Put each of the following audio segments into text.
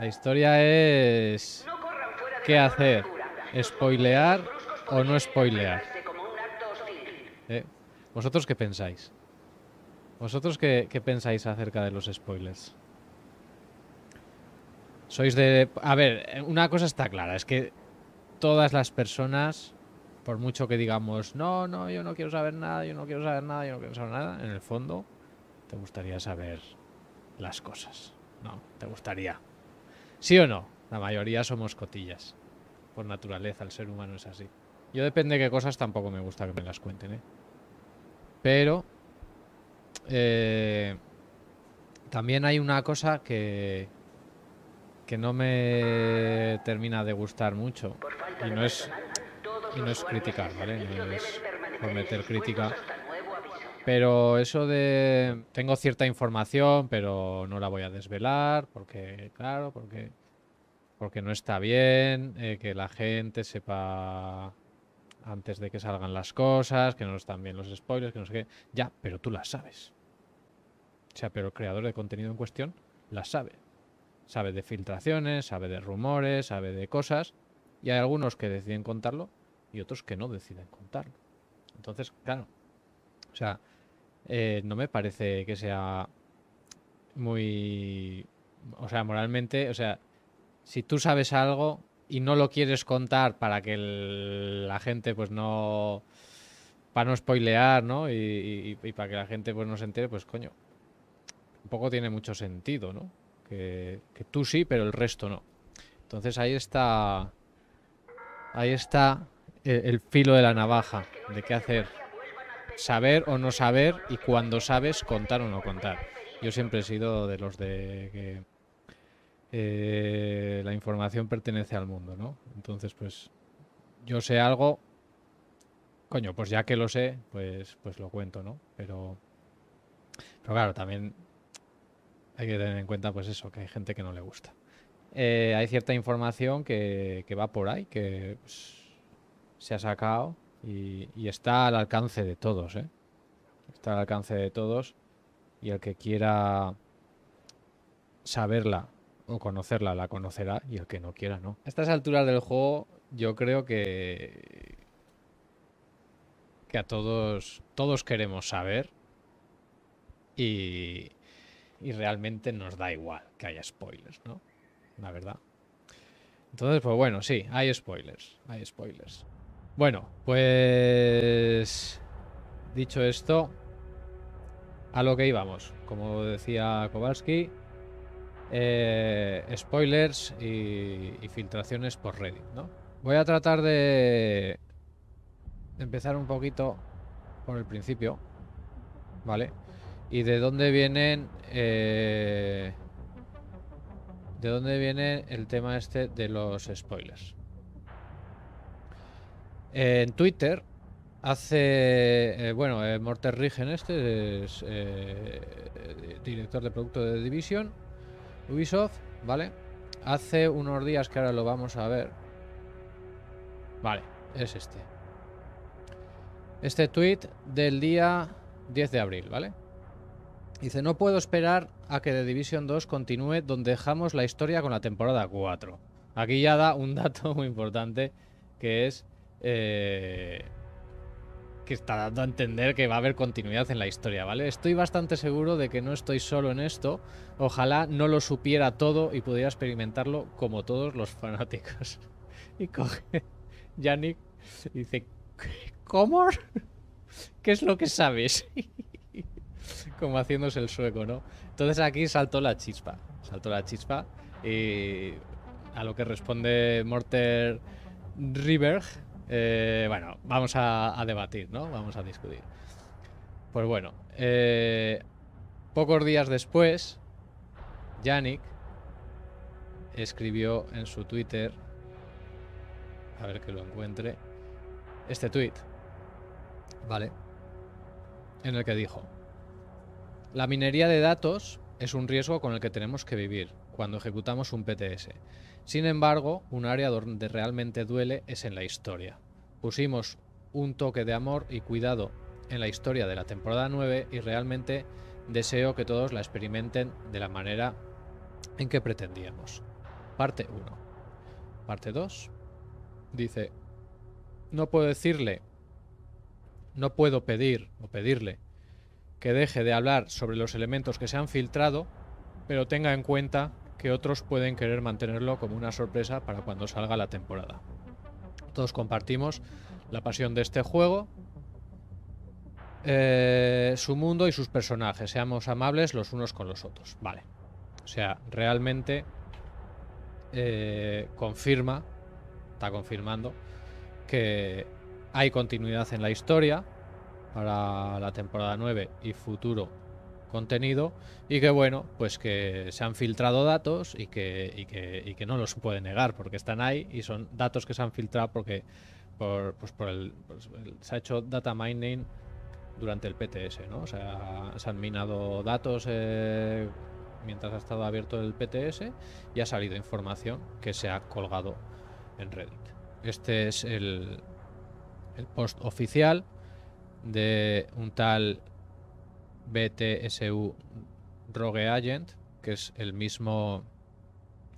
La historia es... ¿Qué hacer? ¿Spoilear o no spoilear? Eh, ¿Vosotros qué pensáis? ¿Vosotros qué, qué, pensáis acerca de los spoilers? Sois de... A ver, una cosa está clara, es que todas las personas, por mucho que digamos, no, no, yo no quiero saber nada, yo no quiero saber nada, yo no quiero saber nada, en el fondo, te gustaría saber las cosas, ¿no? Te gustaría ¿Sí o no? La mayoría somos cotillas. Por naturaleza, el ser humano es así. Yo depende de qué cosas tampoco me gusta que me las cuenten, ¿eh? Pero... Eh, también hay una cosa que... Que no me termina de gustar mucho. Y no es... no es criticar, ¿vale? No es por meter crítica. Pero eso de... Tengo cierta información, pero no la voy a desvelar, porque, claro, porque porque no está bien eh, que la gente sepa antes de que salgan las cosas, que no están bien los spoilers, que no sé qué. Ya, pero tú las sabes. O sea, pero el creador de contenido en cuestión las sabe. Sabe de filtraciones, sabe de rumores, sabe de cosas. Y hay algunos que deciden contarlo y otros que no deciden contarlo. Entonces, claro. O sea, eh, no me parece que sea muy... O sea, moralmente, o sea, si tú sabes algo y no lo quieres contar para que la gente pues no para no spoilear, ¿no? Y, para que la gente pues no se entere, pues coño, un poco tiene mucho sentido, ¿no? Que, tú sí, pero el resto no. Entonces ahí está, ahí está el, eh, el filo de la navaja de qué hacer, saber o no saber y cuando sabes contar o no contar. Yo siempre he sido de los de que eh, la información pertenece al mundo, ¿no? Entonces, pues yo sé algo, coño, pues ya que lo sé, pues, pues lo cuento, ¿no? Pero, pero claro, también hay que tener en cuenta, pues eso, que hay gente que no le gusta. Eh, hay cierta información que, va por ahí, que pues, se ha sacado y, y, está al alcance de todos, ¿eh? Está al alcance de todos y el que quiera saberla o conocerla la conocerá y el que no quiera no. A estas alturas del juego yo creo que que a todos todos queremos saber y, y realmente nos da igual que haya spoilers, ¿no? La verdad. Entonces, pues bueno, sí, hay spoilers, hay spoilers. Bueno, pues dicho esto, a lo que íbamos, como decía Kowalski, eh, spoilers y, filtraciones por Reddit, ¿no? Voy a tratar de empezar un poquito por el principio, ¿vale? Y de dónde vienen... Eh, de dónde viene el tema este de los spoilers. En Twitter hace, eh, bueno, eh, Morter Rigen, este es director de producto de Division, Ubisoft, ¿vale? Hace unos días que ahora lo vamos a ver. Vale, es este. Este tweet del día 10 de abril, ¿vale? Dice, no puedo esperar a que The Division 2 continúe donde dejamos la historia con la temporada 4. Aquí ya da un dato muy importante que es... Eh, que está dando a entender que va a haber continuidad en la historia, ¿vale? Estoy bastante seguro de que no estoy solo en esto. Ojalá no lo supiera todo y pudiera experimentarlo como todos los fanáticos. Y coge Yannick y dice, ¿cómo? ¿Qué es lo que sabes? Como haciéndose el sueco, ¿no? Entonces aquí saltó la chispa. Saltó la chispa y eh, a lo que responde Morter Riverg eh, bueno, vamos a, debatir, ¿no? Vamos a discutir. Pues bueno, eh, pocos días después, Yannick escribió en su Twitter, a ver que lo encuentre, este tweet, ¿vale? En el que dijo, la minería de datos es un riesgo con el que tenemos que vivir cuando ejecutamos un PTS. Sin embargo, un área donde realmente duele es en la historia. Pusimos un toque de amor y cuidado en la historia de la temporada 9 y realmente deseo que todos la experimenten de la manera en que pretendíamos. Parte 1. Parte 2. Dice, no puedo decirle, no puedo pedir o pedirle que deje de hablar sobre los elementos que se han filtrado, pero tenga en cuenta que otros pueden querer mantenerlo como una sorpresa para cuando salga la temporada. Todos compartimos la pasión de este juego, eh, su mundo y sus personajes. Seamos amables los unos con los otros. Vale. O sea, realmente eh, confirma, está confirmando, que hay continuidad en la historia para la temporada 9 y futuro contenido y que bueno, pues que se han filtrado datos y que, y que, y que no los puede negar porque están ahí y son datos que se han filtrado porque por, pues por el, pues se ha hecho data mining durante el PTS, ¿no? O sea, se han minado datos eh, mientras ha estado abierto el PTS y ha salido información que se ha colgado en Reddit. Este es el, el post oficial de un tal BTSU Rogue Agent, que es el mismo,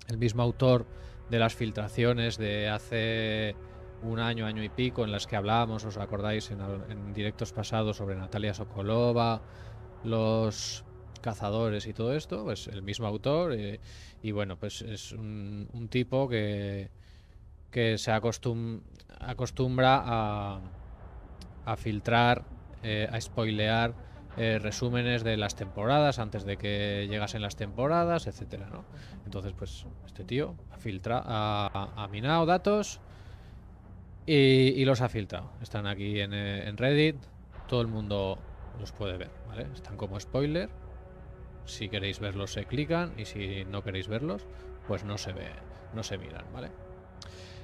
el mismo autor de las filtraciones de hace un año, año y pico, en las que hablábamos, os acordáis, en, directos pasados sobre Natalia Sokolova, los cazadores y todo esto, es pues, el mismo autor. Eh, y bueno, pues es un, tipo que, que se acostumbra a, a filtrar, eh, a spoilear eh, resúmenes de las temporadas antes de que llegasen las temporadas, etcétera, ¿no? Entonces, pues este tío ha, a minado datos y, los ha filtrado. Están aquí eh, en, Reddit, todo el mundo los puede ver, ¿vale? Están como spoiler. Si queréis verlos se clican y si no queréis verlos, pues no se ve, no se miran, ¿vale?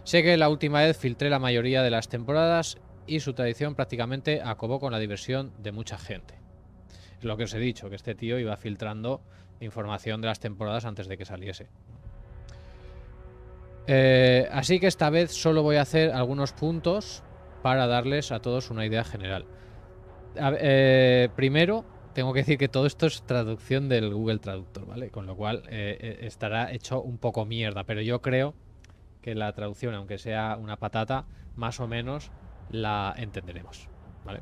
Sé que la última vez filtré la mayoría de las temporadas y su tradición prácticamente acabó con la diversión de mucha gente lo que os he dicho, que este tío iba filtrando información de las temporadas antes de que saliese. Eh, así que esta vez solo voy a hacer algunos puntos para darles a todos una idea general. Eh, primero, tengo que decir que todo esto es traducción del Google Traductor, ¿vale? Con lo cual eh, estará hecho un poco mierda, pero yo creo que la traducción, aunque sea una patata, más o menos la entenderemos, ¿vale?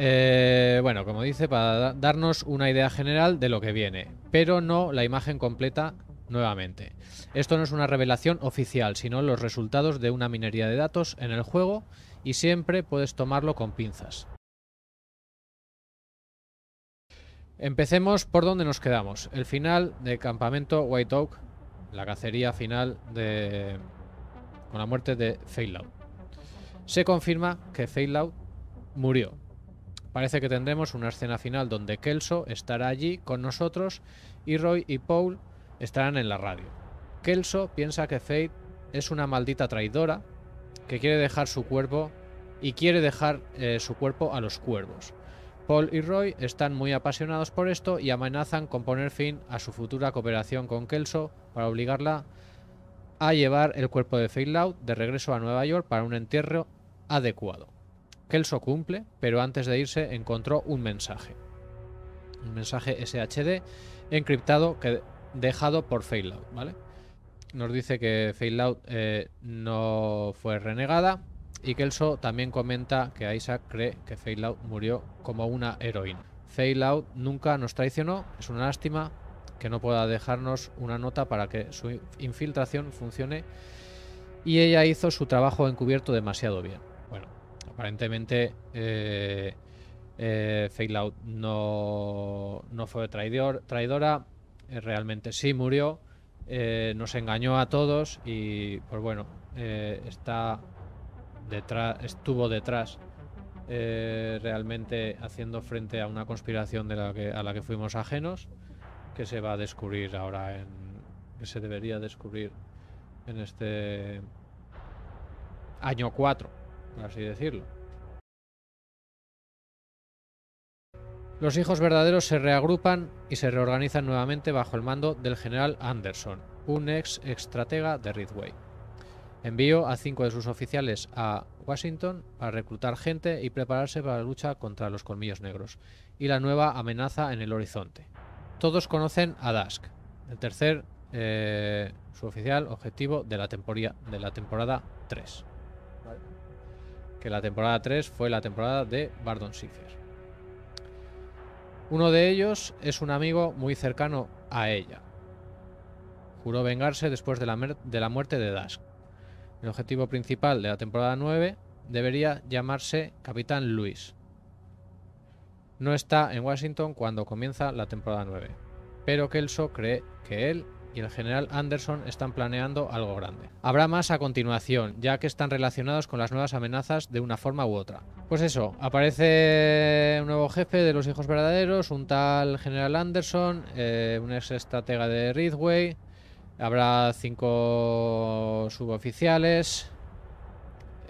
Eh, bueno, como dice, para darnos una idea general de lo que viene, pero no la imagen completa nuevamente. Esto no es una revelación oficial, sino los resultados de una minería de datos en el juego y siempre puedes tomarlo con pinzas. Empecemos por donde nos quedamos, el final de Campamento White Oak, la cacería final de... con la muerte de Failout. Se confirma que Failout murió Parece que tendremos una escena final donde Kelso estará allí con nosotros y Roy y Paul estarán en la radio. Kelso piensa que Faith es una maldita traidora que quiere dejar su cuerpo y quiere dejar eh, su cuerpo a los cuervos. Paul y Roy están muy apasionados por esto y amenazan con poner fin a su futura cooperación con Kelso para obligarla a llevar el cuerpo de Loud de regreso a Nueva York para un entierro adecuado. Kelso cumple, pero antes de irse encontró un mensaje. Un mensaje SHD encriptado que dejado por Failout, ¿vale? Nos dice que Failout eh, no fue renegada y Kelso también comenta que Isaac cree que Failout murió como una heroína. Failout nunca nos traicionó, es una lástima que no pueda dejarnos una nota para que su infiltración funcione y ella hizo su trabajo encubierto demasiado bien aparentemente eh, eh Failout no, fue traidor, traidora, eh, realmente sí murió, eh, nos engañó a todos y pues bueno, está detrás, estuvo detrás realmente haciendo frente a una conspiración de la que, a la que fuimos ajenos que se va a descubrir ahora en, que se debería descubrir en este año 4 así decirlo. Los hijos verdaderos se reagrupan y se reorganizan nuevamente bajo el mando del general Anderson, un ex estratega de Ridgway. Envío a cinco de sus oficiales a Washington para reclutar gente y prepararse para la lucha contra los colmillos negros y la nueva amenaza en el horizonte. Todos conocen a Dask, el tercer eh, su oficial objetivo de la, de la temporada 3 que la temporada 3 fue la temporada de Bardon Siffer. Uno de ellos es un amigo muy cercano a ella. Juró vengarse después de la, de la muerte de Dask. El objetivo principal de la temporada 9 debería llamarse Capitán Luis. No está en Washington cuando comienza la temporada 9, pero Kelso cree que él y el general Anderson están planeando algo grande. Habrá más a continuación, ya que están relacionados con las nuevas amenazas de una forma u otra. Pues eso, aparece un nuevo jefe de los hijos verdaderos, un tal general Anderson, eh, un ex estratega de Ridgway, habrá cinco suboficiales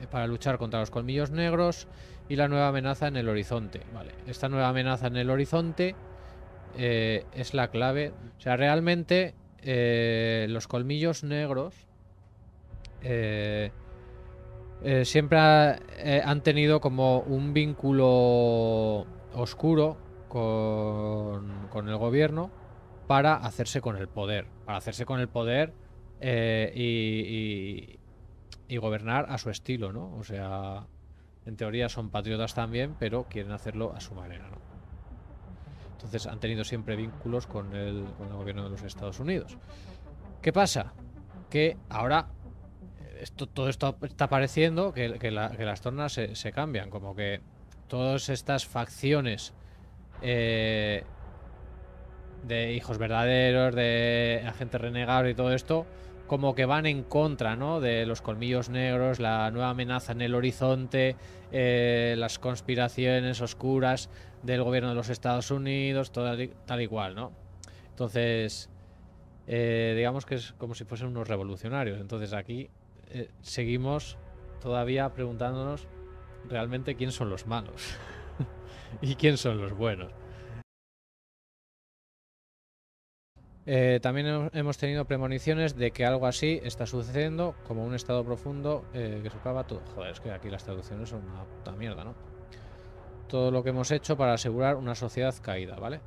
eh, para luchar contra los colmillos negros y la nueva amenaza en el horizonte. Vale, esta nueva amenaza en el horizonte eh, es la clave. O sea, realmente eh, los colmillos negros eh, eh, siempre han tenido como un vínculo oscuro con, el gobierno para hacerse con el poder, para hacerse con el poder y, y, gobernar a su estilo, ¿no? O sea, en teoría son patriotas también, pero quieren hacerlo a su manera, ¿no? Entonces han tenido siempre vínculos con el, gobierno de los Estados Unidos. ¿Qué pasa? Que ahora eh, esto, todo esto está pareciendo que, las tornas se, cambian, como que todas estas facciones eh, de hijos verdaderos, de agentes renegados y todo esto, como que van en contra ¿no? de los colmillos negros, la nueva amenaza en el horizonte, eh, las conspiraciones oscuras del gobierno de los Estados Unidos, todo, tal y cual, ¿no? Entonces, eh, digamos que es como si fuesen unos revolucionarios. Entonces aquí eh, seguimos todavía preguntándonos realmente quién son los malos y quién son los buenos. Eh, también hemos tenido premoniciones de que algo así está sucediendo, como un estado profundo eh, que que acaba todo. Joder, es que aquí las traducciones son una puta mierda, ¿no? Todo lo que hemos hecho para asegurar una sociedad caída, ¿vale?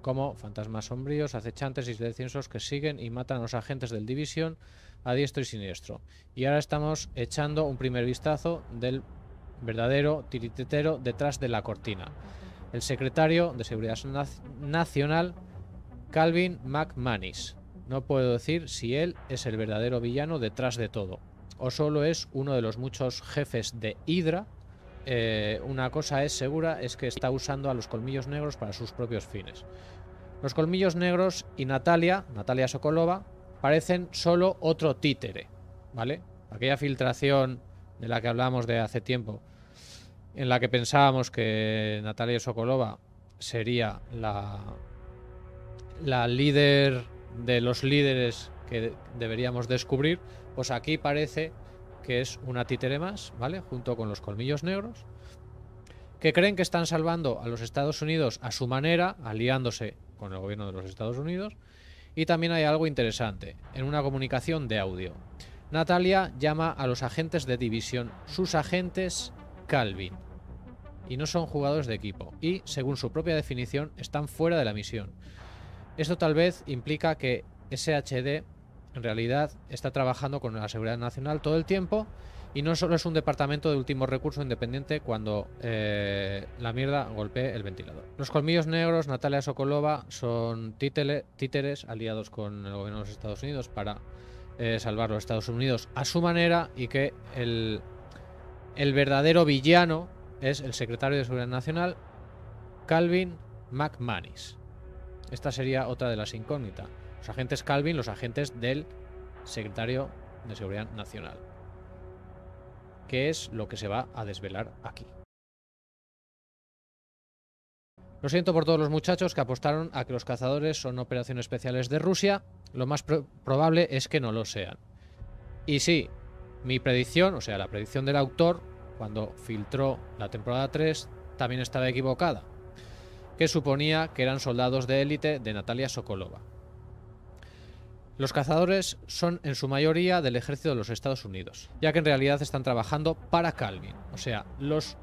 Como fantasmas sombríos, acechantes y silenciosos que siguen y matan a los agentes del División a diestro y siniestro. Y ahora estamos echando un primer vistazo del verdadero tiritetero detrás de la cortina. El secretario de Seguridad Nacional Calvin McManus. No puedo decir si él es el verdadero villano detrás de todo, o solo es uno de los muchos jefes de Hydra. Eh, una cosa es segura, es que está usando a los colmillos negros para sus propios fines. Los colmillos negros y Natalia, Natalia Sokolova, parecen solo otro títere, ¿vale? Aquella filtración de la que hablamos de hace tiempo, en la que pensábamos que Natalia Sokolova sería la, la líder de los líderes que deberíamos descubrir, pues aquí parece que es una títere más, ¿vale? Junto con los colmillos negros, que creen que están salvando a los Estados Unidos a su manera, aliándose con el gobierno de los Estados Unidos. Y también hay algo interesante, en una comunicación de audio. Natalia llama a los agentes de división sus agentes Calvin. Y no son jugadores de equipo. Y, según su propia definición, están fuera de la misión. Esto tal vez implica que SHD en realidad está trabajando con la seguridad nacional todo el tiempo y no solo es un departamento de último recurso independiente cuando eh, la mierda golpee el ventilador. Los colmillos negros, Natalia Sokolova, son títeres aliados con el gobierno de los Estados Unidos para eh, salvar los Estados Unidos a su manera y que el, el verdadero villano es el secretario de Seguridad Nacional, Calvin McManus. Esta sería otra de las incógnitas. Los agentes Calvin, los agentes del secretario de Seguridad Nacional. ¿Qué es lo que se va a desvelar aquí? Lo siento por todos los muchachos que apostaron a que los cazadores son operaciones especiales de Rusia. Lo más probable es que no lo sean. Y sí, mi predicción, o sea, la predicción del autor, cuando filtró la temporada 3, también estaba equivocada que suponía que eran soldados de élite de Natalia Sokolova. Los cazadores son en su mayoría del ejército de los Estados Unidos, ya que en realidad están trabajando para Calvin. O sea, los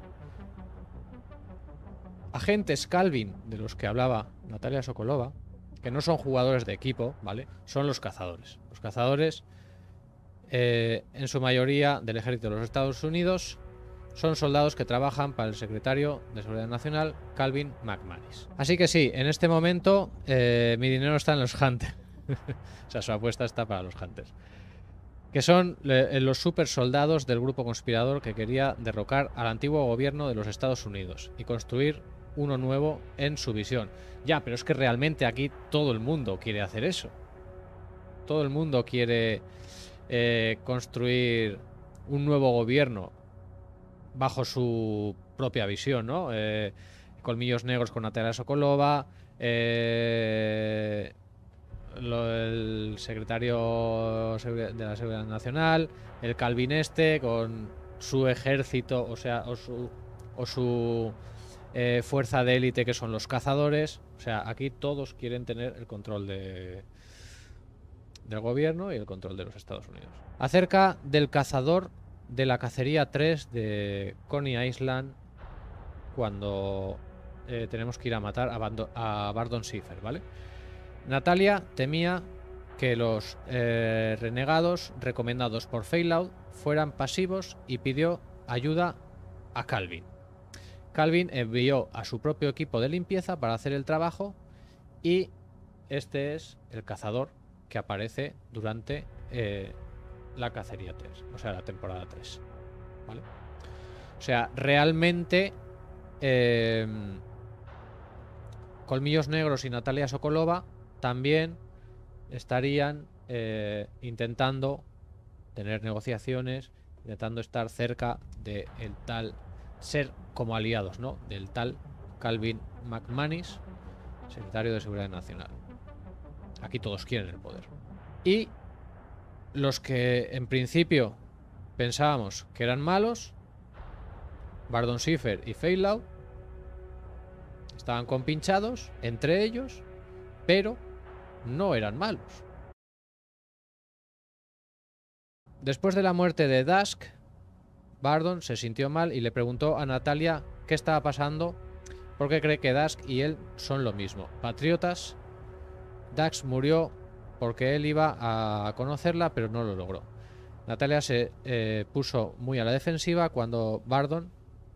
agentes Calvin de los que hablaba Natalia Sokolova, que no son jugadores de equipo, ¿vale? Son los cazadores. Los cazadores, eh, en su mayoría del ejército de los Estados Unidos, son soldados que trabajan para el secretario de Seguridad Nacional, Calvin McManus. Así que sí, en este momento eh, mi dinero está en los Hunters. o sea, su apuesta está para los Hunters. Que son eh, los super soldados del grupo conspirador que quería derrocar al antiguo gobierno de los Estados Unidos y construir uno nuevo en su visión. Ya, pero es que realmente aquí todo el mundo quiere hacer eso. Todo el mundo quiere eh, construir un nuevo gobierno bajo su propia visión, ¿no? Eh, colmillos negros con Atera Sokolova, eh, el secretario de la Seguridad Nacional, el Calvin este con su ejército, o sea, o su, eh, fuerza de élite que son los cazadores. O sea, aquí todos quieren tener el control de, del gobierno y el control de los Estados Unidos. Acerca del cazador de la cacería 3 de Coney Island cuando eh, tenemos que ir a matar a, Bardon Siffer, ¿vale? Natalia temía que los eh, renegados recomendados por Failout fueran pasivos y pidió ayuda a Calvin. Calvin envió a su propio equipo de limpieza para hacer el trabajo y este es el cazador que aparece durante eh, la cacería 3, o sea, la temporada 3. ¿Vale? O sea, realmente em, Colmillos Negros y Natalia Sokolova también estarían eh, intentando tener negociaciones, intentando estar cerca del tal, ser como aliados, ¿no? Del tal Calvin McManus, secretario de Seguridad Nacional. Aquí todos quieren el poder. Y los que en principio pensábamos que eran malos, Bardon Schiffer y Feylau, estaban compinchados entre ellos, pero no eran malos. Después de la muerte de Dusk, Bardon se sintió mal y le preguntó a Natalia qué estaba pasando porque cree que Dusk y él son lo mismo, patriotas. Dax murió porque él iba a conocerla, pero no lo logró. Natalia se eh, puso muy a la defensiva cuando Bardon,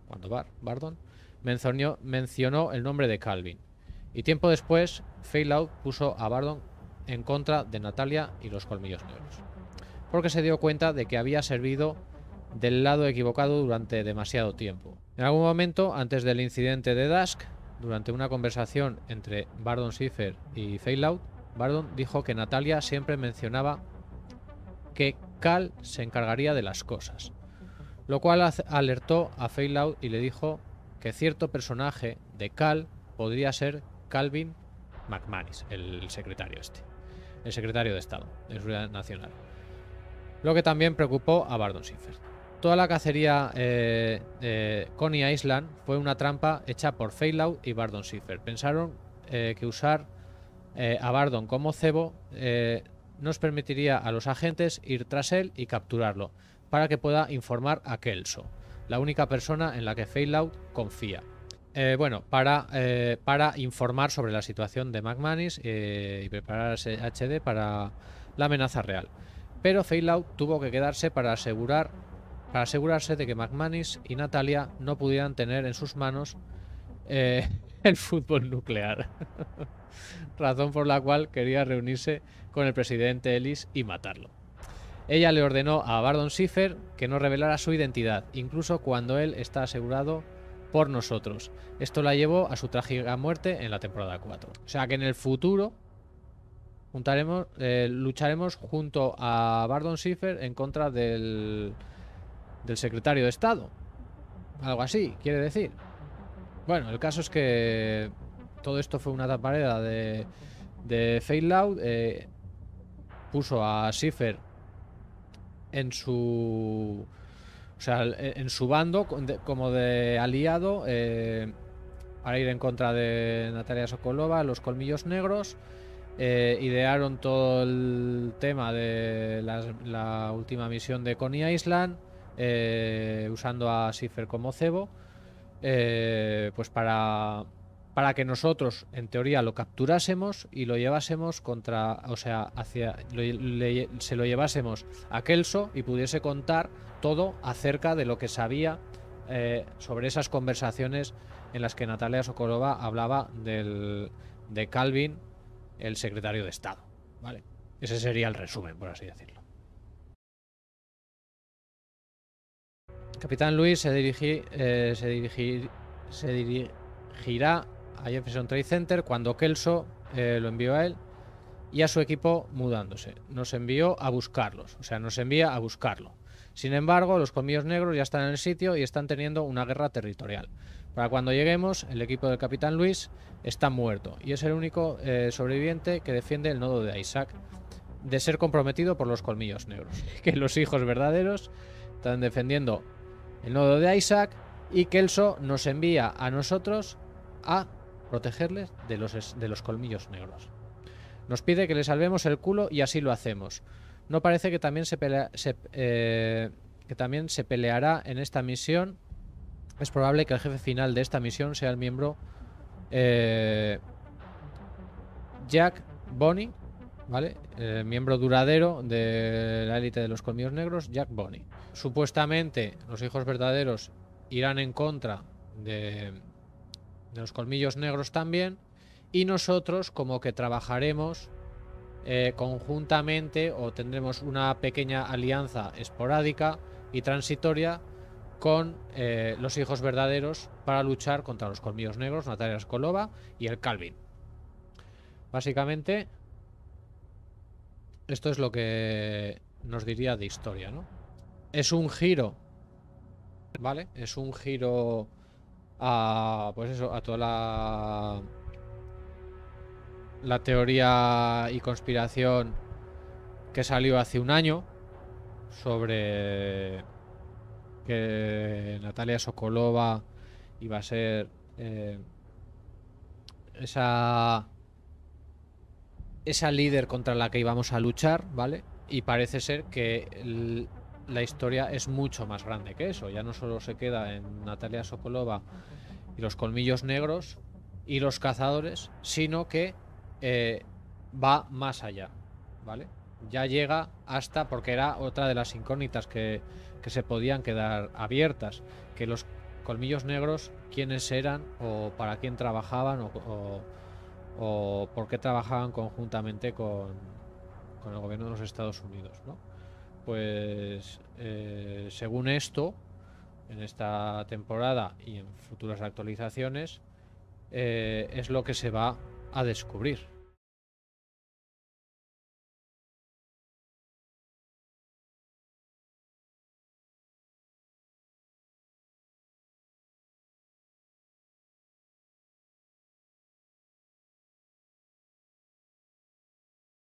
cuando mencionó, el nombre de Calvin. Y tiempo después, Failout puso a Bardon en contra de Natalia y los colmillos negros, porque se dio cuenta de que había servido del lado equivocado durante demasiado tiempo. En algún momento, antes del incidente de Dusk, durante una conversación entre Bardon Schiffer y Failout, Bardon dijo que Natalia siempre mencionaba que Cal se encargaría de las cosas, lo cual alertó a Feylaud y le dijo que cierto personaje de Cal podría ser Calvin McManus, el secretario este, el secretario de Estado de Seguridad Nacional, lo que también preocupó a Bardon Schiffer Toda la cacería eh, eh Coney Island fue una trampa hecha por Faylaud y Bardon Schiffer. Pensaron eh, que usar eh, a Bardon como cebo, eh, nos permitiría a los agentes ir tras él y capturarlo, para que pueda informar a Kelso, la única persona en la que Failout confía. Eh, bueno, para, informar sobre la situación de McManus y prepararse HD para la amenaza real. Pero Failout tuvo que quedarse para, asegurar, para asegurarse de que McManus y Natalia no pudieran tener en sus manos el fútbol nuclear. razón por la cual quería reunirse con el presidente Ellis y matarlo. Ella le ordenó a Bardon Schiffer que no revelara su identidad, incluso cuando él está asegurado por nosotros. Esto la llevó a su trágica muerte en la temporada 4. O sea que en el futuro eh, lucharemos junto a Bardon Schiffer en contra del, del secretario de Estado. Algo así, quiere decir. Bueno, el caso es que todo esto fue una tapareda de, de Failout. Eh, puso a Cipher en su. O sea, en su bando como de aliado. Eh, para ir en contra de Natalia Sokolova, los colmillos negros. Eh, idearon todo el tema de la, última misión de Conia Island. usando a Cipher como cebo. pues para para que nosotros, en teoría, lo capturásemos y lo llevásemos contra, o sea, hacia, se lo llevásemos a Kelso y pudiese contar todo acerca de lo que sabía eh, sobre esas conversaciones en las que Natalia Sokolova hablaba del, de Calvin, el secretario de Estado. ¿vale? Ese sería el resumen, por así decirlo. Capitán Luis se, dirigí, eh, se, se dirigirá a Jefferson Trade Center cuando Kelso eh, lo envió a él y a su equipo mudándose. Nos envió a buscarlos, o sea, nos envía a buscarlo. Sin embargo, los colmillos negros ya están en el sitio y están teniendo una guerra territorial. Para cuando lleguemos, el equipo del Capitán Luis está muerto y es el único eh, sobreviviente que defiende el nodo de Isaac de ser comprometido por los colmillos negros. Que los hijos verdaderos están defendiendo el nodo de Isaac y Kelso nos envía a nosotros a protegerles de los, de los colmillos negros. Nos pide que le salvemos el culo y así lo hacemos. No parece que también se, eh, que también se peleará en esta misión. Es probable que el jefe final de esta misión sea el miembro eh, Jack Bonnie, ¿vale? Eh, miembro duradero de la élite de los colmillos negros, Jack Bonnie. Supuestamente los hijos verdaderos irán en contra de, de los colmillos negros también. Y nosotros como que trabajaremos eh, conjuntamente o tendremos una pequeña alianza esporádica y transitoria con eh, los hijos verdaderos para luchar contra los colmillos negros, Natalia Skolova y el Calvin. Básicamente, esto es lo que nos diría de historia, ¿no? Es un giro, ¿vale? Es un giro a, pues eso, a toda la, la teoría y conspiración que salió hace un año sobre que Natalia Sokolova iba a ser eh, esa esa líder contra la que íbamos a luchar, ¿vale? Y parece ser que la historia es mucho más grande que eso. Ya no solo se queda en Natalia Sokolova y los colmillos negros y los cazadores, sino que eh, va más allá, ¿vale? Ya llega hasta, porque era otra de las incógnitas que, se podían quedar abiertas, que los colmillos negros, quiénes eran o para quién trabajaban o, o, por qué trabajaban conjuntamente con, con el gobierno de los Estados Unidos, ¿no? pues eh, según esto, en esta temporada y en futuras actualizaciones, eh, es lo que se va a descubrir.